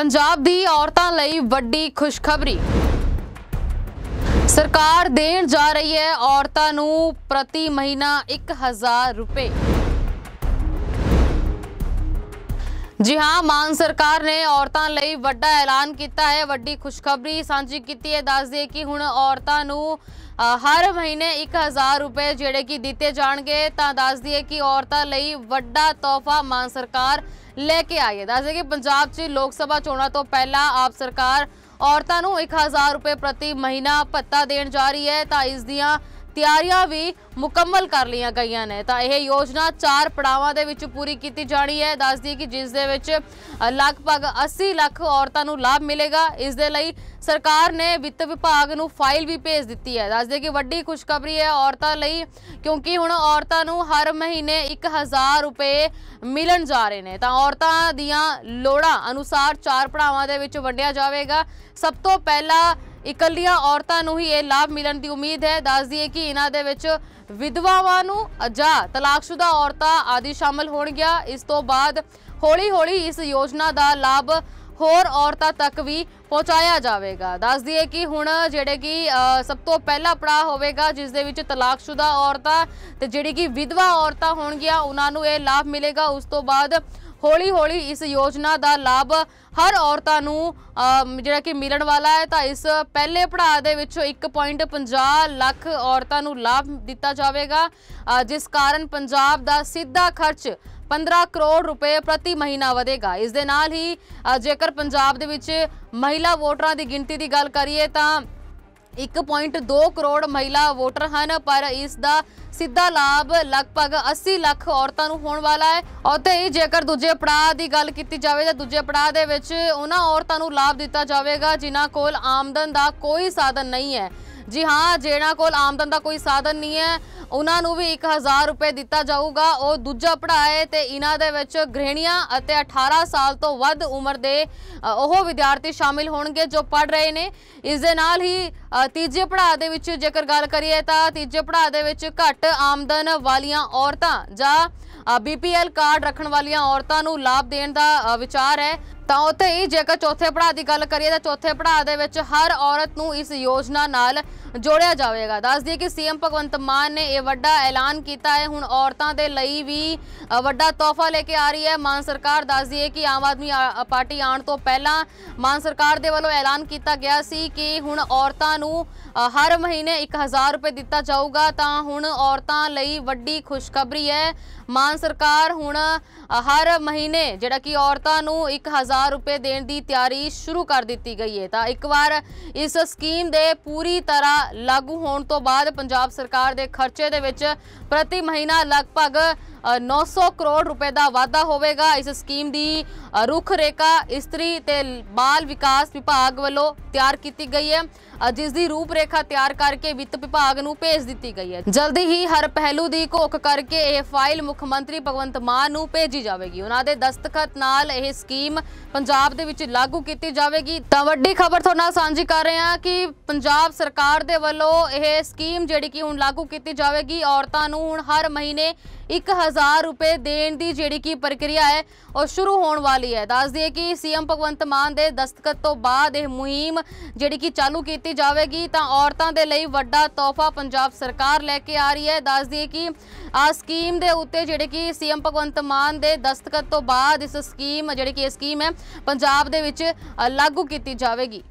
ਪੰਜਾਬ ਦੀ ਔਰਤਾਂ ਲਈ ਵੱਡੀ ਖੁਸ਼ਖਬਰੀ ਸਰਕਾਰ ਦੇਣ ਜਾ ਰਹੀ ਹੈ ਔਰਤਾਂ ਨੂੰ ਪ੍ਰਤੀ ਮਹੀਨਾ 1000 ਰੁਪਏ ਜੀ ਹਾਂ ਮਾਨ ਸਰਕਾਰ ਨੇ ਔਰਤਾਂ ਲਈ ਵੱਡਾ ਐਲਾਨ ਕੀਤਾ ਹੈ ਵੱਡੀ ਖੁਸ਼ਖਬਰੀ ਸਾਂਝੀ ਕੀਤੀ ਹੈ ਦੱਸ ਦਈਏ ਕਿ ਹੁਣ ਔਰਤਾਂ ਨੂੰ ਹਰ ਮਹੀਨੇ 1000 ਰੁਪਏ ਜਿਹੜੇ ਕਿ ਦਿੱਤੇ ਜਾਣਗੇ ਤਾਂ ਦੱਸ ਦਈਏ ਕਿ ਔਰਤਾਂ ਲਈ ਵੱਡਾ ਤੋਹਫਾ ਮਾਨ ਸਰਕਾਰ ਲੈ ਕੇ ਆਈ ਹੈ ਦੱਸ ਦਈਏ ਕਿ ਪੰਜਾਬ 'ਚ ਲੋਕ ਸਭਾ ਚੋਣਾਂ ਤੋਂ ਪਹਿਲਾਂ ਆਪ ਸਰਕਾਰ ਔਰਤਾਂ ਨੂੰ 1000 ਰੁਪਏ ਪ੍ਰਤੀ ਮਹੀਨਾ ਭੱਤਾ ਦੇਣ ਜਾ ਰਹੀ ਹੈ ਤਾਂ ਇਸ ਦੀਆਂ ਤਿਆਰੀਆਂ ਵੀ ਮੁਕੰਮਲ ਕਰ ਲਈਆਂ ਗਈਆਂ ਨੇ ਤਾਂ ਇਹ ਯੋਜਨਾ ਚਾਰ ਪੜਾਵਾਂ ਦੇ ਵਿੱਚ ਪੂਰੀ ਕੀਤੀ ਜਾਣੀ ਹੈ ਦੱਸਦੀ ਕਿ ਜਿਸ ਦੇ ਵਿੱਚ ਲਗਭਗ 80 ਲੱਖ ਔਰਤਾਂ ਨੂੰ ਲਾਭ ਮਿਲੇਗਾ ਇਸ ਦੇ ਲਈ ਸਰਕਾਰ ਨੇ ਵਿੱਤ ਵਿਭਾਗ ਨੂੰ ਫਾਈਲ ਵੀ ਭੇਜ ਦਿੱਤੀ ਹੈ ਦੱਸਦੇ ਕਿ ਵੱਡੀ ਖੁਸ਼ਖਬਰੀ ਹੈ ਔਰਤਾਂ ਲਈ ਕਿਉਂਕਿ ਹੁਣ ਔਰਤਾਂ ਨੂੰ ਹਰ ਮਹੀਨੇ 1000 ਰੁਪਏ ਮਿਲਣ ਜਾ ਰਹੇ ਨੇ ਤਾਂ ਔਰਤਾਂ ਦੀਆਂ ਲੋੜਾਂ ਅਨੁਸਾਰ ਚਾਰ ਪੜਾਵਾਂ ਦੇ ਵਿੱਚ ਵੰਡਿਆ ਜਾਵੇਗਾ ਸਭ ਤੋਂ ਪਹਿਲਾ ਇਕੱਲੀਆਂ ਔਰਤਾਂ ਨੂੰ ਹੀ ਇਹ ਲਾਭ ਮਿਲਣ ਦੀ ਉਮੀਦ ਹੈ ਦੱਸ ਦਈਏ ਕਿ ਇਹਨਾਂ ਦੇ ਵਿੱਚ ਵਿਧਵਾਵਾਂ ਨੂੰ ਅਜਾ ਤਲਾਕਸ਼ੁਦਾ ਔਰਤਾਂ ਆਦਿ ਸ਼ਾਮਲ ਹੋਣਗੀਆਂ ਇਸ ਤੋਂ ਬਾਅਦ ਹੌਲੀ-ਹੌਲੀ ਇਸ ਯੋਜਨਾ ਦਾ ਲਾਭ ਹੋਰ ਔਰਤਾਂ ਤੱਕ ਵੀ ਪਹੁੰਚਾਇਆ ਜਾਵੇਗਾ ਦੱਸ ਦਈਏ ਕਿ ਹੁਣ ਜਿਹੜੇ ਕਿ ਸਭ ਤੋਂ ਪਹਿਲਾ ਪੜਾਅ ਹੋਵੇਗਾ ਜਿਸ ਦੇ ਵਿੱਚ ਤਲਾਕਸ਼ੁਦਾ ਔਰਤਾਂ ਤੇ ਜਿਹੜੀ ਕਿ ਵਿਧਵਾ ਔਰਤਾਂ ਹੋਣਗੀਆਂ ਉਹਨਾਂ ਨੂੰ ਇਹ ਲਾਭ ਮਿਲੇਗਾ ਉਸ ਤੋਂ ਬਾਅਦ ਹੌਲੀ-ਹੌਲੀ ਇਸ ਯੋਜਨਾ ਦਾ ਲਾਭ ਹਰ ਔਰਤਾਂ ਨੂੰ ਜਿਹੜਾ ਕਿ ਮਿਲਣ ਵਾਲਾ ਹੈ ਤਾਂ ਇਸ ਪਹਿਲੇ ਪੜਾਅ ਦੇ ਵਿੱਚੋਂ 1.50 ਲੱਖ ਔਰਤਾਂ ਨੂੰ ਲਾਭ ਦਿੱਤਾ ਜਾਵੇਗਾ ਜਿਸ ਕਾਰਨ ਪੰਜਾਬ ਦਾ ਸਿੱਧਾ ਖਰਚ 15 ਕਰੋੜ ਰੁਪਏ ਪ੍ਰਤੀ ਮਹੀਨਾ ਵਧੇਗਾ ਇਸ ਦੇ ਨਾਲ ਹੀ ਜੇਕਰ ਪੰਜਾਬ ਦੇ ਵਿੱਚ ਮਹਿਲਾ ਵੋਟਰਾਂ ਦੀ ਗਿਣਤੀ ਦੀ ਗੱਲ ਕਰੀਏ ਤਾਂ 1.2 ਕਰੋੜ ਮਹਿਲਾ ਵੋਟਰ ਹਨ ਪਰ ਇਸ ਦਾ ਸਿੱਧਾ ਲਾਭ ਲਗਭਗ 80 ਲੱਖ ਔਰਤਾਂ ਨੂੰ ਹੋਣ ਵਾਲਾ ਹੈ ਅਤੇ ਇਹ ਜੇਕਰ ਦੂਜੇ ਪੜਾਅ ਦੀ ਗੱਲ ਕੀਤੀ ਜਾਵੇ ਤਾਂ ਦੂਜੇ ਪੜਾਅ ਦੇ ਵਿੱਚ ਉਹਨਾਂ ਔਰਤਾਂ ਨੂੰ ਲਾਭ ਦਿੱਤਾ ਜਾਵੇਗਾ ਜਿਨ੍ਹਾਂ ਕੋਲ ਆਮਦਨ ਦਾ ਕੋਈ ਸਾਧਨ ਨਹੀਂ ਹੈ ਜੀ ਹਾਂ ਜਿਹਨਾਂ ਕੋਲ ਆਮਦਨ ਦਾ ਕੋਈ ਸਾਧਨ ਨਹੀਂ ਹੈ ਉਹਨਾਂ ਨੂੰ ਵੀ 1000 ਰੁਪਏ ਦਿੱਤਾ ਜਾਊਗਾ ਉਹ ਦੂਜਾ ਪੜਾਏ ਤੇ ਇਹਨਾਂ ਦੇ ਵਿੱਚ ਗ੍ਰਹਿਣੀਆਂ ਅਤੇ 18 ਸਾਲ ਤੋਂ ਵੱਧ ਉਮਰ ਦੇ ਉਹ ਵਿਦਿਆਰਥੀ ਸ਼ਾਮਿਲ ਹੋਣਗੇ ਜੋ ਪੜ ਰਹੇ ਨੇ ਇਸ ਦੇ ਨਾਲ ਹੀ ਤੀਜੇ ਪੜਾਅ ਦੇ ਵਿੱਚ ਜੇਕਰ ਗੱਲ ਕਰੀਏ ਤਾਂ ਤੀਜੇ ਪੜਾਅ ਦੇ ਵਿੱਚ ਘੱਟ ਆਮਦਨ ਵਾਲੀਆਂ ਔਰਤਾਂ ਜਾਂ ਬੀਪੀਐਲ ਕਾਰਡ ਰੱਖਣ ਵਾਲੀਆਂ ਔਰਤਾਂ ਨੂੰ ਲਾਭ ਦੇਣ ਦਾ ਵਿਚਾਰ ਹੈ ਤਾਂ ਉੱਥੇ ਹੀ ਜੇਕਰ ਚੌਥੇ ਪੜਾਅ ਦੀ ਗੱਲ ਕਰੀਏ ਤਾਂ ਚੌਥੇ ਪੜਾਅ ਦੇ ਵਿੱਚ ਹਰ ਔਰਤ ਨੂੰ ਇਸ ਯੋਜਨਾ ਨਾਲ ਜੋੜਿਆ ਜਾਵੇਗਾ ਦੱਸ ਦਈਏ ਕਿ ਸੀਐਮ ਭਗਵੰਤ ਮਾਨ ਨੇ ਇਹ ਵੱਡਾ ਐਲਾਨ ਕੀਤਾ ਹੈ ਹੁਣ ਔਰਤਾਂ ਦੇ ਲਈ ਵੀ ਵੱਡਾ ਤੋਹਫਾ ਲੈ ਕੇ ਆ ਰਹੀ ਹੈ ਮਾਨ ਸਰਕਾਰ ਦੱਸ ਦਈਏ ਕਿ ਆਮ ਆਦਮੀ ਪਾਰਟੀ ਆਉਣ ਤੋਂ ਪਹਿਲਾਂ ਮਾਨ ਸਰਕਾਰ ਦੇ ਵੱਲੋਂ ਐਲਾਨ ਕੀਤਾ ਗਿਆ ਸੀ ਕਿ ਹੁਣ ਔਰਤਾਂ ਨੂੰ ਹਰ ਮਹੀਨੇ 1000 ਰੁਪਏ ਦਿੱਤਾ ਜਾਊਗਾ ਤਾਂ ਹੁਣ ਔਰਤਾਂ ਲਈ ਵੱਡੀ ਖੁਸ਼ਖਬਰੀ ਹੈ ਮਾਨ ਸਰਕਾਰ ਹੁਣ ਹਰ ਮਹੀਨੇ ਜਿਹੜਾ ਕਿ ਔਰਤਾਂ ਨੂੰ 1000 ਹਜ਼ਾਰ ਰੁਪਏ ਦੇਣ ਦੀ ਤਿਆਰੀ ਸ਼ੁਰੂ ਕਰ ਦਿੱਤੀ ਗਈ ਹੈ ਤਾਂ ਇੱਕ ਵਾਰ ਇਸ ਸਕੀਮ ਦੇ ਪੂਰੀ ਤਰ੍ਹਾਂ ਲਾਗੂ ਹੋਣ ਤੋਂ ਬਾਅਦ ਪੰਜਾਬ ਸਰਕਾਰ ਦੇ ਖਰਚੇ ਦੇ ਵਿੱਚ ਪ੍ਰਤੀ ਮਹੀਨਾ ਲਗਭਗ 900 ਕਰੋੜ ਰੁਪਏ ਦਾ ਵਾਅਦਾ ਹੋਵੇਗਾ ਇਸ ਸਕੀਮ ਦੀ ਰੁਖ ਰੇਖਾ ਇਸਤਰੀ ਤੇ ਬਾਲ ਵਿਕਾਸ ਵਿਭਾਗ ਵੱਲੋਂ ਤਿਆਰ ਕੀਤੀ ਗਈ ਹੈ ਜਿਸ ਦੀ ਰੂਪ ਰੇਖਾ ਤਿਆਰ ਕਰਕੇ ਵਿੱਤ ਵਿਭਾਗ ਨੂੰ ਭੇਜ ਦਿੱਤੀ ਗਈ ਹੈ ਜਲਦੀ ਹੀ ਹਰ ਪਹਿਲੂ ਦੀ ਘੋਖ ਕਰਕੇ ਇਹ ਫਾਈਲ ਮੁੱਖ ਮੰਤਰੀ ਭਗਵੰਤ ਮਾਨ ਨੂੰ ਭੇਜੀ ਜਾਵੇਗੀ ਉਹਨਾਂ ਦੇ ਦਸਤਖਤ ਨਾਲ ਇਹ ਸਕੀਮ ਪੰਜਾਬ ਦੇ ਵਿੱਚ ਲਾਗੂ ਕੀਤੀ ਜਾਵੇਗੀ ਤਾਂ ਵੱਡੀ ਖਬਰ ਤੁਹਾਡੇ ਨਾਲ ਸਾਂਝੀ ਕਰ ਰਹੇ ਹਾਂ ਕਿ ਪੰਜਾਬ ਸਰਕਾਰ ਦੇ ਵੱਲੋਂ ਇਹ ਸਕੀਮ ਜਿਹੜੀ ਕਿ ਹੁਣ ਲਾਗੂ ਕੀਤੀ ਜਾਵੇਗੀ ਔਰਤਾਂ ਨੂੰ ਹੁਣ ਹਰ ਮਹੀਨੇ 1000 ਰੁਪਏ ਦੇਣ ਦੀ ਜਿਹੜੀ ਕੀ ਪ੍ਰਕਿਰਿਆ ਹੈ ਉਹ ਸ਼ੁਰੂ ਹੋਣ ਵਾਲੀ ਹੈ ਦੱਸ ਦਈਏ ਕਿ ਸੀਐਮ ਭਗਵੰਤ ਮਾਨ ਦੇ ਦਸਤਖਤ ਤੋਂ ਬਾਅਦ ਇਹ ਮੁਹਿੰਮ ਜਿਹੜੀ ਕਿ ਚਾਲੂ ਕੀਤੀ ਜਾਵੇਗੀ ਤਾਂ ਔਰਤਾਂ ਦੇ ਲਈ ਵੱਡਾ ਤੋਹਫਾ ਪੰਜਾਬ ਸਰਕਾਰ ਲੈ ਕੇ ਆ ਰਹੀ ਹੈ ਦੱਸ ਦਈਏ ਕਿ ਆ ਸਕੀਮ ਦੇ ਉੱਤੇ ਜਿਹੜੇ ਕਿ ਸੀਐਮ ਭਗਵੰਤ ਮਾਨ ਦੇ ਦਸਤਖਤ ਤੋਂ ਬਾਅਦ ਇਸ ਸਕੀਮ ਜਿਹੜੀ ਕਿ ਇਹ ਸਕੀਮ ਹੈ ਪੰਜਾਬ ਦੇ ਵਿੱਚ ਲਾਗੂ ਕੀਤੀ ਜਾਵੇਗੀ